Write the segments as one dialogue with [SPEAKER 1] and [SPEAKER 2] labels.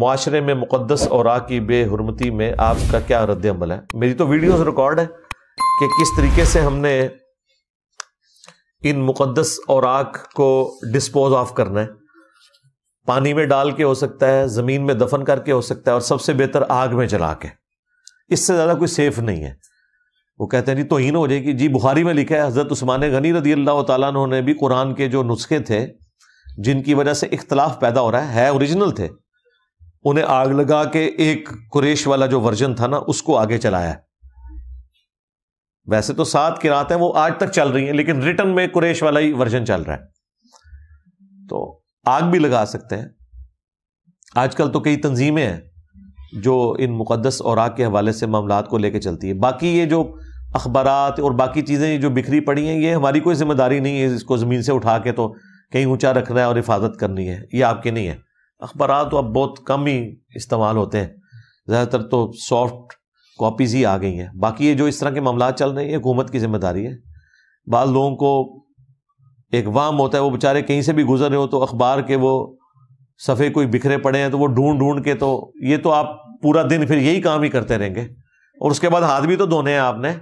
[SPEAKER 1] معاشرے میں مقدس اور کی بے حرمتی میں آپ کا کیا رد عمل ہے میری تو ویڈیوز ریکارڈ ہے کہ کس طریقے سے ہم نے ان مقدس اور آگ کو ڈسپوز آف کرنا ہے پانی میں ڈال کے ہو سکتا ہے زمین میں دفن کر کے ہو سکتا ہے اور سب سے بہتر آگ میں جلا کے اس سے زیادہ کوئی سیف نہیں ہے وہ کہتے ہیں جی توہین ہو جائے گی جی بخاری میں لکھا ہے حضرت عثمان غنی رضی اللہ تعالیٰ عنہ نے بھی قرآن کے جو نسخے تھے جن کی وجہ سے اختلاف پیدا ہو رہا ہے ہے اوریجنل تھے انہیں آگ لگا کے ایک قریش والا جو ورژن تھا نا اس کو آگے چلایا ویسے تو سات کی ہیں وہ آج تک چل رہی ہیں لیکن ریٹرن میں قریش والا ہی ورژن چل رہا ہے تو آگ بھی لگا سکتے ہیں آج کل تو کئی تنظیمیں ہیں جو ان مقدس اور آگ کے حوالے سے معاملات کو لے کے چلتی ہے باقی یہ جو اخبارات اور باقی چیزیں جو بکھری پڑی ہیں یہ ہماری کوئی ذمہ داری نہیں ہے اس کو زمین سے اٹھا کے تو کہیں اونچا رکھنا ہے اور حفاظت کرنی ہے یہ آپ کی نہیں ہے اخبارات تو اب بہت کم ہی استعمال ہوتے ہیں زیادہ تر تو سافٹ کاپیز ہی آ گئی ہیں باقی یہ جو اس طرح کے معاملات چل رہے ہیں یہ حکومت کی ذمہ داری ہے بعض لوگوں کو ایک وام ہوتا ہے وہ بچارے کہیں سے بھی گزر رہے ہو تو اخبار کے وہ صفحے کوئی بکھرے پڑے ہیں تو وہ ڈھونڈ ڈھونڈ کے تو یہ تو آپ پورا دن پھر یہی کام ہی کرتے رہیں گے اور اس کے بعد ہاتھ بھی تو دھونے ہیں آپ نے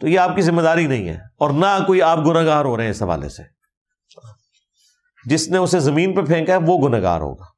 [SPEAKER 1] تو یہ آپ کی ذمہ داری نہیں ہے اور نہ کوئی آپ گناہ گار ہو رہے ہیں اس حوالے سے جس نے اسے زمین پہ پھینکا ہے وہ گنہگار ہوگا